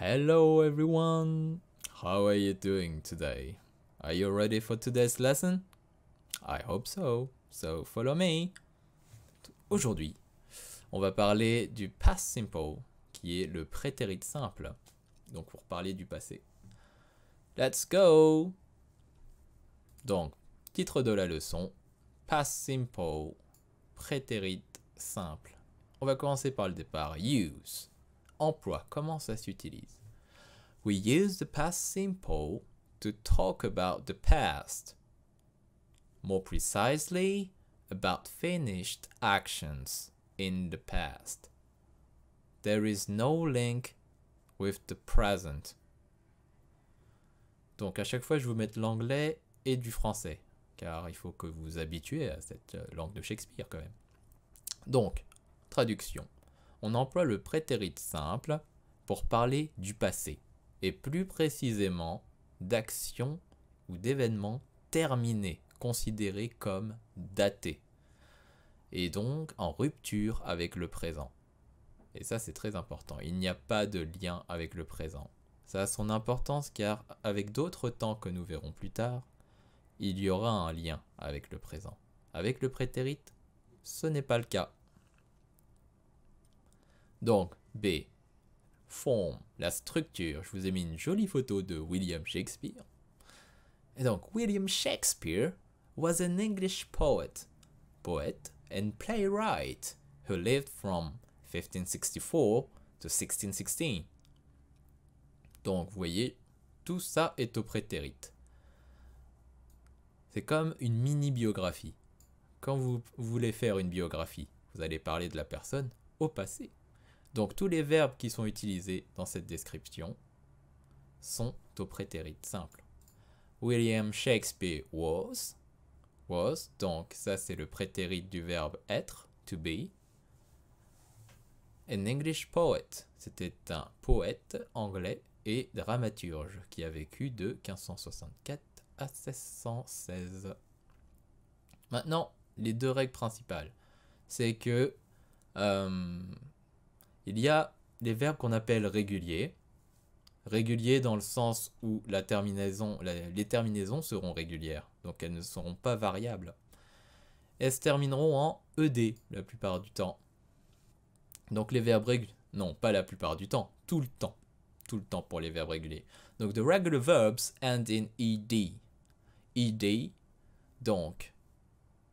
Hello everyone! How are you doing today? Are you ready for today's lesson? I hope so, so follow me! Aujourd'hui, on va parler du past simple, qui est le prétérit simple, donc pour parler du passé. Let's go Donc, titre de la leçon, past simple, prétérit simple. On va commencer par le départ, use comment ça s'utilise We use the past simple to talk about the past. More precisely, about finished actions in the past. There is no link with the present. Donc à chaque fois, je vous mets l'anglais et du français, car il faut que vous habituez à cette euh, langue de Shakespeare quand même. Donc, traduction on emploie le prétérit simple pour parler du passé, et plus précisément d'actions ou d'événements terminés, considérés comme datés, et donc en rupture avec le présent. Et ça c'est très important, il n'y a pas de lien avec le présent. Ça a son importance car avec d'autres temps que nous verrons plus tard, il y aura un lien avec le présent. Avec le prétérit, ce n'est pas le cas. Donc, B, forme, la structure. Je vous ai mis une jolie photo de William Shakespeare. Et donc, William Shakespeare was an English poet, poet and playwright who lived from 1564 to 1616. Donc, vous voyez, tout ça est au prétérite. C'est comme une mini-biographie. Quand vous voulez faire une biographie, vous allez parler de la personne au passé. Donc tous les verbes qui sont utilisés dans cette description sont au prétérit simple. William Shakespeare was, was, donc ça c'est le prétérit du verbe être, to be. An English poet, c'était un poète anglais et dramaturge qui a vécu de 1564 à 1616. Maintenant, les deux règles principales, c'est que euh, il y a les verbes qu'on appelle réguliers. Réguliers dans le sens où les terminaisons seront régulières, donc elles ne seront pas variables. Elles se termineront en ed la plupart du temps. Donc les verbes réguliers, non pas la plupart du temps, tout le temps. Tout le temps pour les verbes réguliers. Donc the regular verbs end in ed. Ed, donc,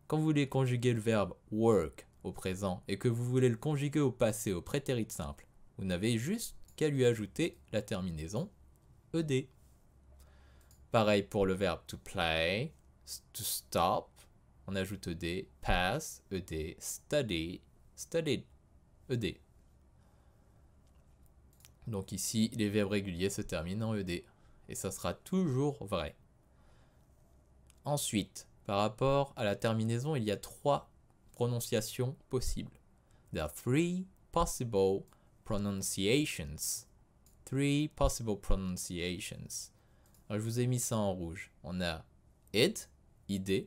quand vous voulez conjuguer le verbe work au présent et que vous voulez le conjuguer au passé au prétérit simple, vous n'avez juste qu'à lui ajouter la terminaison ed. Pareil pour le verbe to play, to stop, on ajoute ed, pass, ed, study, studied, ed. Donc ici, les verbes réguliers se terminent en ed. Et ça sera toujours vrai. Ensuite, par rapport à la terminaison, il y a trois prononciation possible. There are three possible pronunciations. Three possible pronunciations. je vous ai mis ça en rouge. On a "ed" id.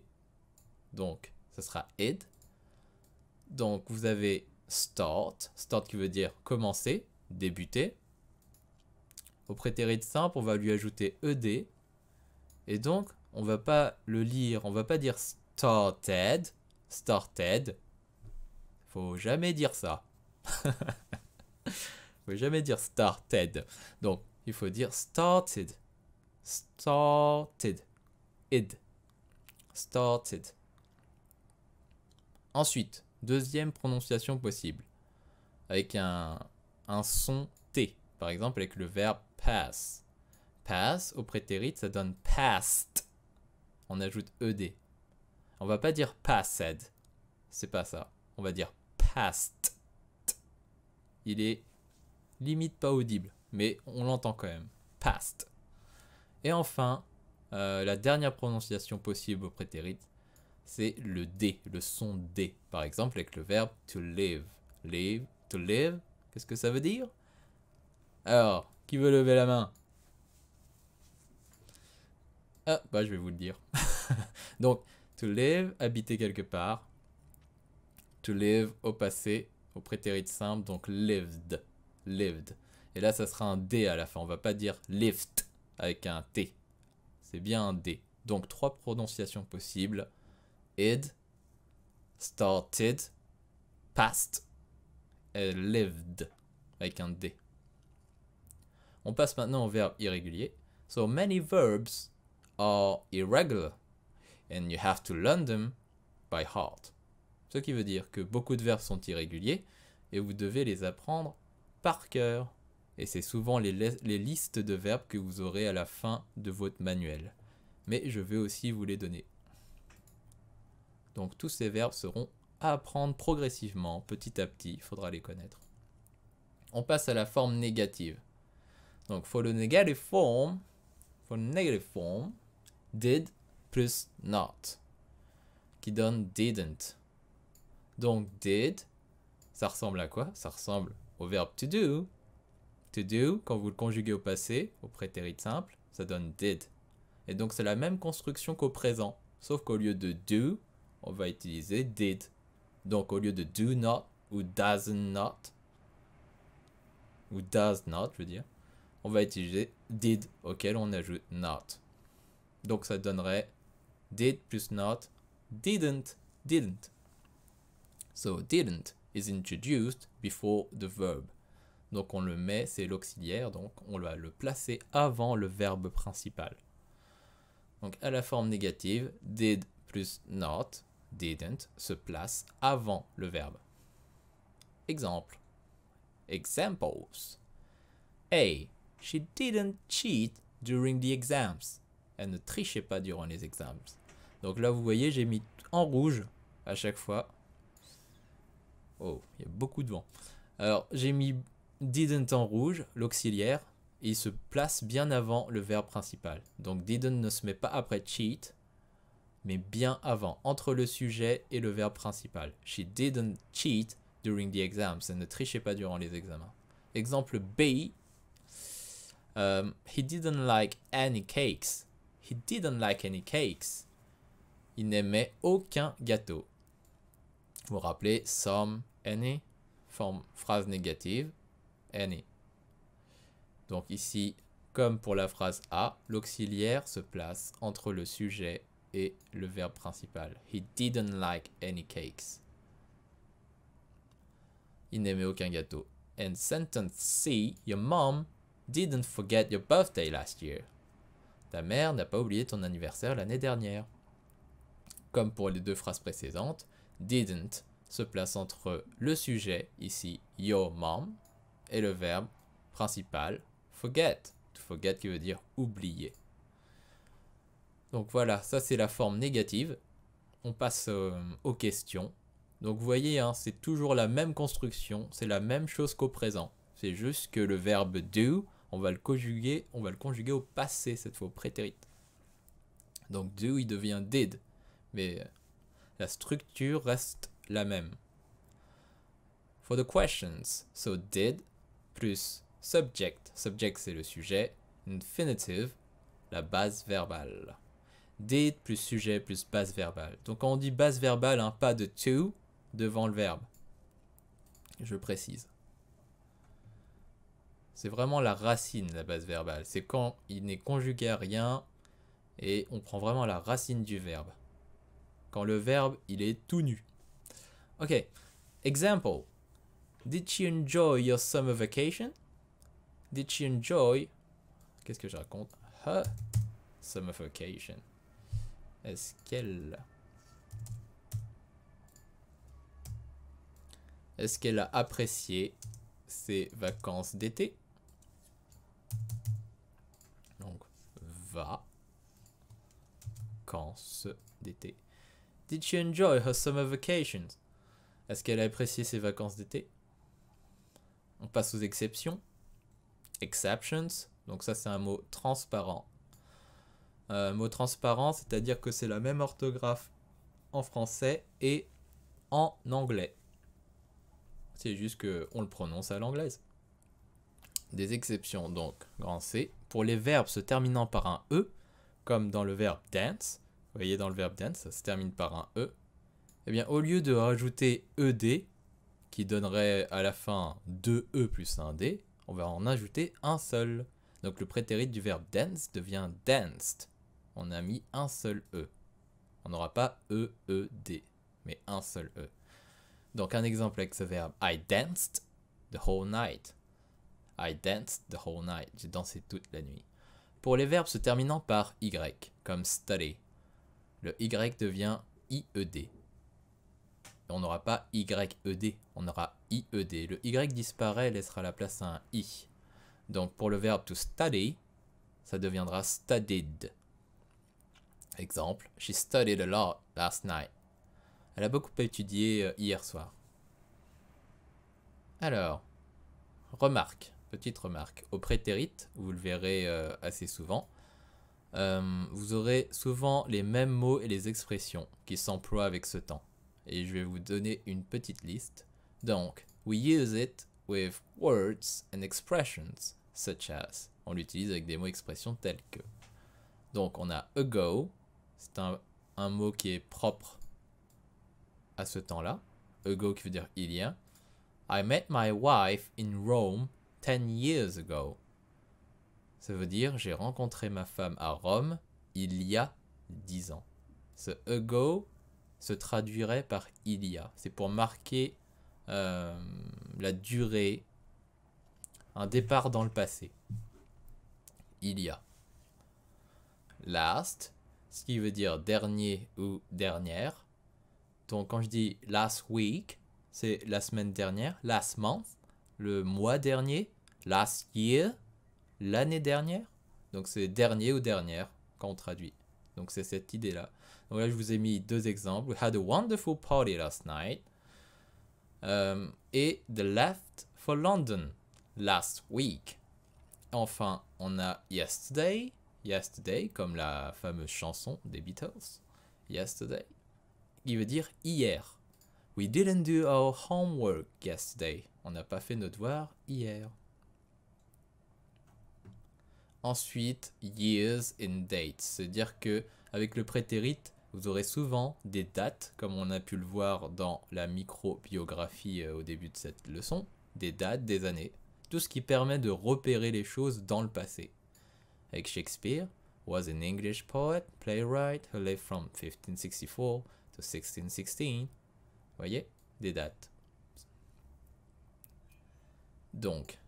Donc, ça sera "ed". Donc, vous avez start, start qui veut dire commencer, débuter. Au prétérit simple, on va lui ajouter ed. Et donc, on va pas le lire, on va pas dire started, started. Faut jamais dire ça. faut jamais dire started. Donc, il faut dire started. Started. Id. Started. Ensuite, deuxième prononciation possible. Avec un, un son T. Par exemple, avec le verbe pass. Pass, au prétérit, ça donne past. On ajoute ed. On va pas dire passed. C'est pas ça. On va dire past. Il est limite pas audible, mais on l'entend quand même. Past. Et enfin, euh, la dernière prononciation possible au prétérit, c'est le D, le son D. Par exemple, avec le verbe to live. Live, to live, qu'est-ce que ça veut dire Alors, qui veut lever la main Ah, bah je vais vous le dire. Donc, To live, habiter quelque part. To live au passé, au prétérit simple, donc lived. Lived. Et là, ça sera un D à la fin. On va pas dire lift avec un T. C'est bien un D. Donc, trois prononciations possibles. Id, started, past, et lived avec un D. On passe maintenant au verbe irrégulier. So many verbs are irregular and you have to learn them by heart. Ce qui veut dire que beaucoup de verbes sont irréguliers et vous devez les apprendre par cœur. Et c'est souvent les, listes de verbes que vous aurez à la fin de votre manuel. Mais je vais aussi vous les donner. Donc tous ces verbes seront à apprendre progressivement, petit à petit, il faudra les connaître. On passe à la forme négative. Donc for the negative form, for the negative form, did plus not, qui donne didn't. Donc did, ça ressemble à quoi Ça ressemble au verbe to do. To do, quand vous le conjuguez au passé, au prétérit simple, ça donne did. Et donc c'est la même construction qu'au présent, sauf qu'au lieu de do, on va utiliser did. Donc au lieu de do not ou does not, ou does not, je veux dire, on va utiliser did auquel on ajoute not. Donc ça donnerait did plus not, didn't, didn't. So didn't is introduced before the verb. Donc on le met, c'est l'auxiliaire, donc on va le placer avant le verbe principal. Donc à la forme négative, did plus not, didn't, se place avant le verbe. Exemple. Examples. A. She didn't cheat during the exams elle ne trichait pas durant les examens. Donc là, vous voyez, j'ai mis en rouge à chaque fois. Oh, il y a beaucoup de vent. Alors, j'ai mis didn't en rouge, l'auxiliaire, il se place bien avant le verbe principal. Donc didn't ne se met pas après cheat, mais bien avant, entre le sujet et le verbe principal. She didn't cheat during the exams. Elle ne trichait pas durant les examens. Exemple B. Euh, he didn't like any cakes He didn't like any cakes. Il n'aimait aucun gâteau. Vous vous rappelez, some, any, forme phrase négative, any. Donc ici, comme pour la phrase A, l'auxiliaire se place entre le sujet et le verbe principal. He didn't like any cakes. Il n'aimait aucun gâteau. And sentence C, your mom didn't forget your birthday last year. Ta mère n'a pas oublié ton anniversaire l'année dernière. Comme pour les deux phrases précédentes, didn't se place entre le sujet, ici your mom, et le verbe principal forget. To forget qui veut dire oublier. Donc voilà, ça c'est la forme négative. On passe euh, aux questions. Donc vous voyez, hein, c'est toujours la même construction, c'est la même chose qu'au présent. C'est juste que le verbe do on va le conjuguer, on va le conjuguer au passé cette fois, au prétérit. Donc do il devient did, mais euh, la structure reste la même. For the questions, so did plus subject, subject c'est le sujet, infinitive, la base verbale. Did plus sujet plus base verbale. Donc quand on dit base verbale, un hein, pas de to devant le verbe. Je précise. C'est vraiment la racine, la base verbale. C'est quand il n'est conjugué à rien et on prend vraiment la racine du verbe. Quand le verbe, il est tout nu. Ok, example. Did she enjoy your summer vacation? Did she enjoy... Qu'est-ce que je raconte? Her summer vacation. Est-ce qu'elle... Est-ce qu'elle a apprécié ses vacances d'été vacances d'été. Did she enjoy her summer vacations? Est-ce qu'elle a apprécié ses vacances d'été? On passe aux exceptions. Exceptions. Donc ça c'est un mot transparent. Euh, mot transparent, c'est-à-dire que c'est la même orthographe en français et en anglais. C'est juste qu'on le prononce à l'anglaise. Des exceptions, donc grand C, pour les verbes se terminant par un E, comme dans le verbe dance, vous voyez dans le verbe dance, ça se termine par un E, eh bien au lieu de rajouter ED, qui donnerait à la fin deux « E plus un « D, on va en ajouter un seul. Donc le prétérit du verbe dance devient danced. On a mis un seul E. On n'aura pas E, E, D, mais un seul E. Donc un exemple avec ce verbe I danced the whole night. I danced the whole night. J'ai dansé toute la nuit. Pour les verbes se terminant par Y, comme study, le Y devient IED. On n'aura pas YED, on aura IED. Le Y disparaît laissera la place à un I. Donc pour le verbe to study, ça deviendra studied. Exemple, she studied a lot last night. Elle a beaucoup étudié euh, hier soir. Alors, remarque petite remarque. Au prétérite, vous le verrez euh, assez souvent, euh, vous aurez souvent les mêmes mots et les expressions qui s'emploient avec ce temps. Et je vais vous donner une petite liste. Donc, we use it with words and expressions such as. On l'utilise avec des mots expressions tels que. Donc, on a ago, c'est un, un mot qui est propre à ce temps-là. Ago qui veut dire il y a. I met my wife in Rome 10 years ago. Ça veut dire j'ai rencontré ma femme à Rome il y a 10 ans. Ce ago se traduirait par il y a. C'est pour marquer euh, la durée, un départ dans le passé. Il y a. Last, ce qui veut dire dernier ou dernière. Donc quand je dis last week, c'est la semaine dernière. Last month, le mois dernier, last year, l'année dernière. Donc c'est dernier ou dernière quand on traduit. Donc c'est cette idée-là. Donc là, je vous ai mis deux exemples. We had a wonderful party last night. Euh, et The Left for London last week. Enfin, on a Yesterday. Yesterday, comme la fameuse chanson des Beatles. Yesterday. qui veut dire hier. We didn't do our homework yesterday. On n'a pas fait notre devoirs hier. Ensuite, years and dates. C'est-à-dire que avec le prétérite, vous aurez souvent des dates, comme on a pu le voir dans la microbiographie euh, au début de cette leçon, des dates, des années, tout ce qui permet de repérer les choses dans le passé. Avec Shakespeare, was an English poet, playwright who lived from 1564 to 1616 voyez Des dates. Donc,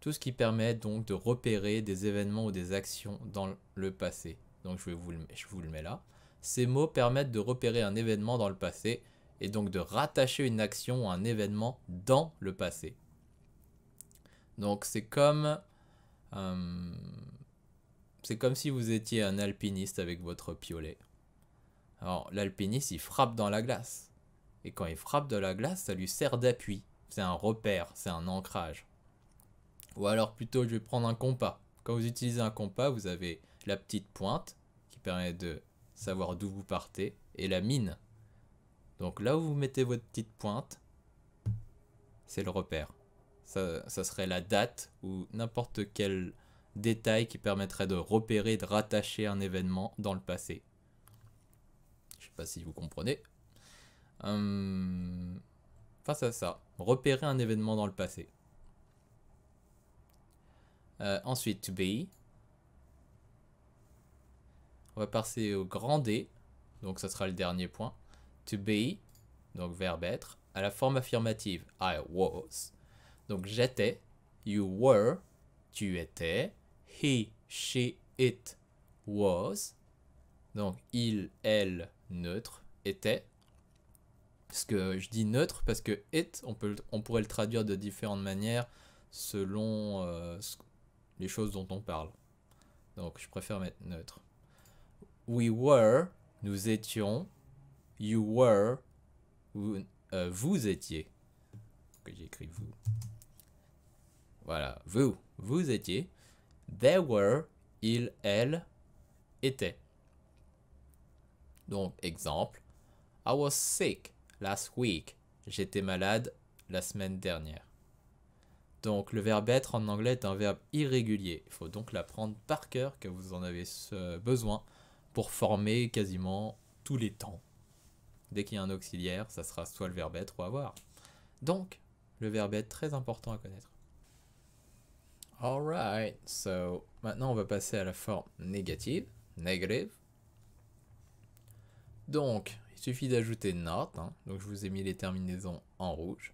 tout ce qui permet donc de repérer des événements ou des actions dans le passé. Donc je, vous, le, mets là. Ces mots permettent de repérer un événement dans le passé et donc de rattacher une action ou un événement dans le passé. Donc c'est comme... Euh, c'est comme si vous étiez un alpiniste avec votre piolet. Alors l'alpiniste il frappe dans la glace. Et quand il frappe de la glace, ça lui sert d'appui. C'est un repère, c'est un ancrage. Ou alors plutôt, je vais prendre un compas. Quand vous utilisez un compas, vous avez la petite pointe qui permet de savoir d'où vous partez et la mine. Donc là où vous mettez votre petite pointe, c'est le repère. Ça, serait la date ou n'importe quel détail qui permettrait de repérer, de rattacher un événement dans le passé. Je ne sais pas si vous comprenez. Euh, face à ça, repérer un événement dans le passé. Euh, ensuite, to be. On va passer au grand D, donc ça sera le dernier point. To be, donc verbe être, à la forme affirmative I was. Donc j'étais, you were, tu étais, he, she, it was. Donc il, elle, neutre, était, parce que je dis neutre parce que it, on, peut, on pourrait le traduire de différentes manières selon euh, les choses dont on parle. Donc je préfère mettre neutre. We were, nous étions. You were, vous, euh, étiez. Que j'écris vous. Voilà, vous, vous étiez. They were, ils, elles, étaient. Donc exemple, I was sick last week. J'étais malade la semaine dernière. Donc le verbe être en anglais est un verbe irrégulier. Il faut donc l'apprendre par cœur que vous en avez besoin pour former quasiment tous les temps. Dès qu'il y a un auxiliaire, ça sera soit le verbe être ou avoir. Donc, le verbe être très important à connaître. Alright, so maintenant on va passer à la forme négative, negative. Donc, il suffit d'ajouter not, hein. donc je vous ai mis les terminaisons en rouge.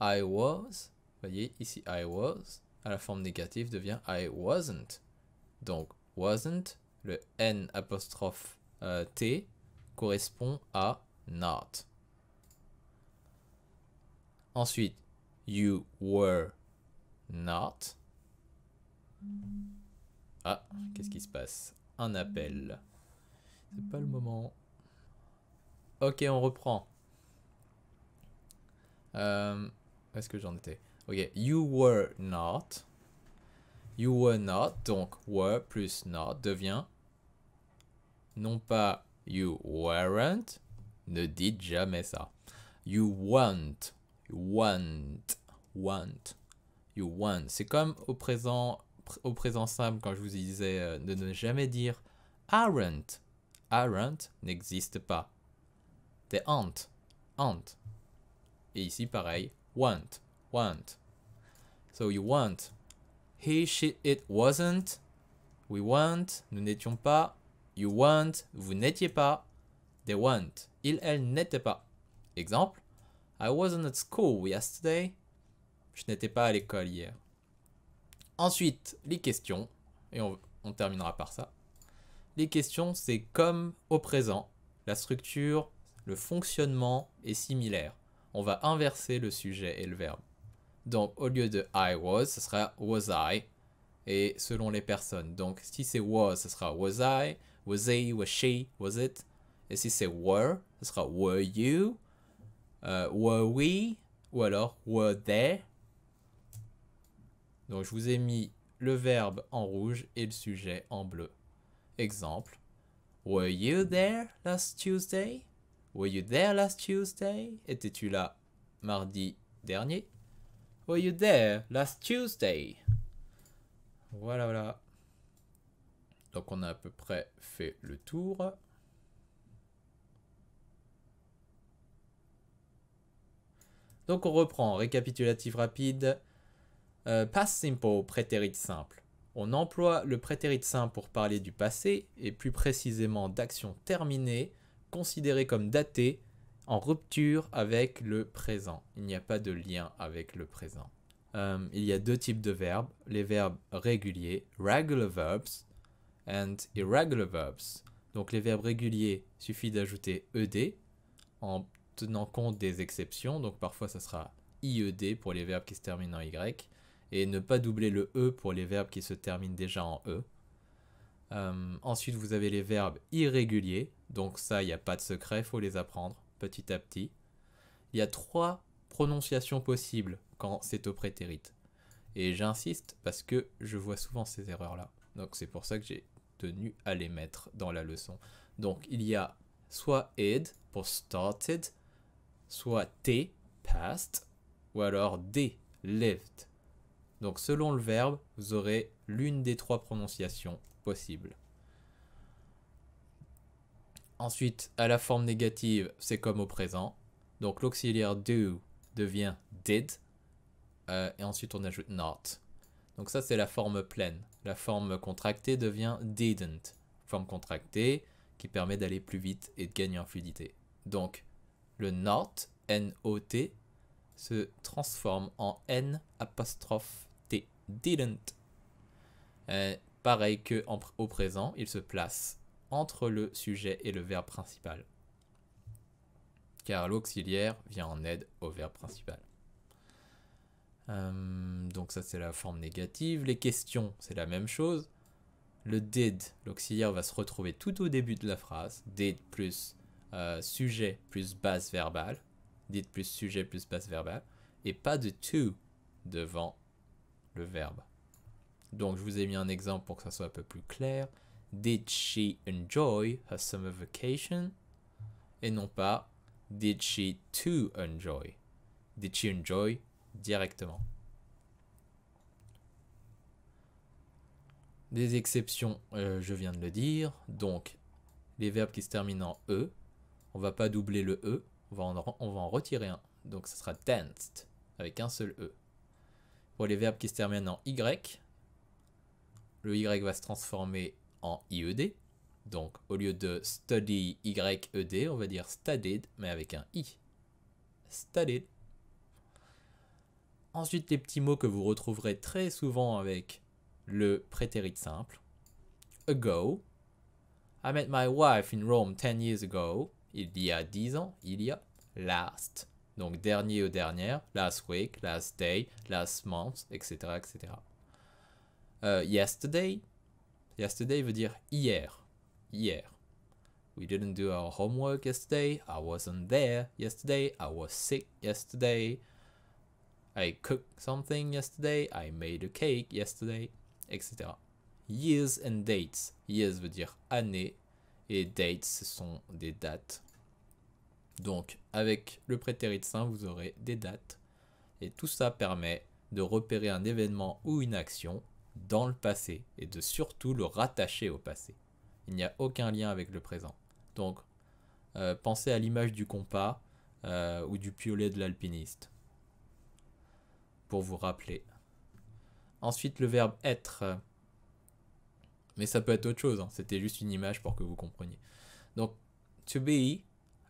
I was, voyez ici I was, à la forme négative devient I wasn't. Donc wasn't, le n apostrophe euh, t correspond à not. Ensuite, you were not. Ah, qu'est-ce qui se passe Un appel. C'est pas le moment. Ok, on reprend. Euh, Est-ce que j'en étais Ok, you were not. You were not, donc were plus not devient non pas you weren't, ne dites jamais ça. You want, want, want, you want. C'est comme au présent, au présent simple quand je vous disais euh, de ne jamais dire aren't. Aren't n'existe pas c'était ant, ant. Et ici, pareil, want, want. So you want. He, she, it wasn't. We want. Nous n'étions pas. You want. Vous n'étiez pas. They want. Il, elle n'était pas. Exemple. I wasn't at school yesterday. Je n'étais pas à l'école hier. Ensuite, les questions. Et on, on terminera par ça. Les questions, c'est comme au présent. La structure le fonctionnement est similaire. On va inverser le sujet et le verbe. Donc au lieu de I was, ce sera was I. Et selon les personnes. Donc si c'est was, ce sera was I, was they, was she, was it. Et si c'est were, ce sera were you, euh, were we, ou alors were they. Donc je vous ai mis le verbe en rouge et le sujet en bleu. Exemple. Were you there last Tuesday? Were you there last Tuesday? Étais-tu là mardi dernier? Were you there last Tuesday? Voilà, voilà. Donc on a à peu près fait le tour. Donc on reprend, récapitulatif rapide. Euh, past simple, prétérit simple. On emploie le prétérit simple pour parler du passé et plus précisément d'actions terminées considéré comme daté en rupture avec le présent. Il n'y a pas de lien avec le présent. Euh, il y a deux types de verbes, les verbes réguliers, regular verbs, and irregular verbs. Donc les verbes réguliers, suffit d'ajouter ed en tenant compte des exceptions. Donc parfois ça sera ied pour les verbes qui se terminent en y et ne pas doubler le e pour les verbes qui se terminent déjà en e. Euh, ensuite, vous avez les verbes irréguliers. Donc ça, il n'y a pas de secret, faut les apprendre petit à petit. Il y a trois prononciations possibles quand c'est au prétérite. Et j'insiste parce que je vois souvent ces erreurs-là. Donc c'est pour ça que j'ai tenu à les mettre dans la leçon. Donc il y a soit ed pour started, soit t past, ou alors d left. Donc selon le verbe, vous aurez l'une des trois prononciations possible. Ensuite, à la forme négative, c'est comme au présent. Donc l'auxiliaire do devient did. Euh, et ensuite, on ajoute not. Donc ça, c'est la forme pleine. La forme contractée devient didn't. Forme contractée qui permet d'aller plus vite et de gagner en fluidité. Donc, le not, N-O-T, se transforme en N apostrophe T, didn't. Euh, Pareil qu'au au présent, il se place entre le sujet et le verbe principal. Car l'auxiliaire vient en aide au verbe principal. Hum, donc ça c'est la forme négative. Les questions, c'est la même chose. Le did, l'auxiliaire va se retrouver tout au début de la phrase. Did plus euh, sujet plus base verbale. Did plus sujet plus base verbale. Et pas de to devant le verbe. Donc je vous ai mis un exemple pour que ça soit un peu plus clair. Did she enjoy her summer vacation? Et non pas Did she to enjoy? Did she enjoy directement? Des exceptions, euh, je viens de le dire. Donc, les verbes qui se terminent en E, on va pas doubler le E, on va en, on va en retirer un. Donc, ce sera danced avec un seul E. Pour les verbes qui se terminent en Y, le Y va se transformer en IED. Donc au lieu de study YED, on va dire studied, mais avec un I. Studied. Ensuite, les petits mots que vous retrouverez très souvent avec le prétérit simple. Ago. I met my wife in Rome 10 years ago. Il y a 10 ans, il y a last. Donc dernier ou dernière, last week, last day, last month, etc. etc. Euh, yesterday. Yesterday veut dire hier. Hier. We didn't do our homework yesterday. I wasn't there yesterday. I was sick yesterday. I cooked something yesterday. I made a cake yesterday. Etc. Years and dates. Years veut dire année. Et dates, ce sont des dates. Donc, avec le prétérit saint, vous aurez des dates. Et tout ça permet de repérer un événement ou une action dans le passé et de surtout le rattacher au passé. Il n'y a aucun lien avec le présent. Donc, euh, pensez à l'image du compas euh, ou du piolet de l'alpiniste pour vous rappeler. Ensuite, le verbe être. Euh, mais ça peut être autre chose, hein. c'était juste une image pour que vous compreniez. Donc, to be,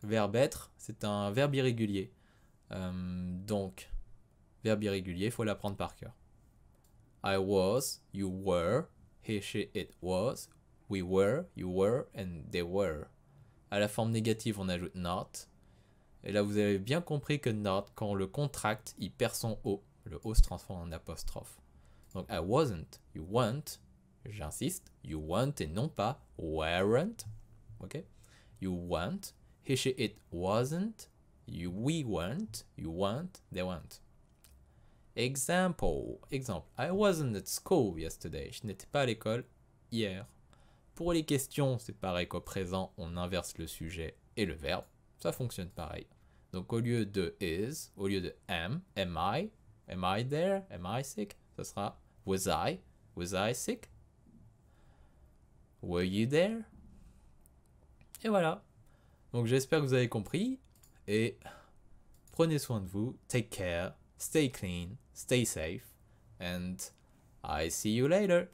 verbe être, c'est un verbe irrégulier. donc, verbe irrégulier, il faut l'apprendre par cœur. I was, you were, he, she, it was, we were, you were, and they were. À la forme négative, on ajoute not. Et là, vous avez bien compris que not, quand on le contracte, il perd son O. Le O se transforme en apostrophe. Donc, I wasn't, you weren't, j'insiste, you weren't et non pas weren't. Ok You weren't, he, she, it wasn't, you, we weren't, you weren't, they weren't. Example. Exemple. I wasn't at school yesterday. Je n'étais pas à l'école hier. Pour les questions, c'est pareil qu'au présent, on inverse le sujet et le verbe. Ça fonctionne pareil. Donc au lieu de is, au lieu de am, am I, am I there, am I sick, ça sera was I, was I sick, were you there. Et voilà. Donc j'espère que vous avez compris. Et prenez soin de vous. Take care. Stay clean. stay safe, and I see you later.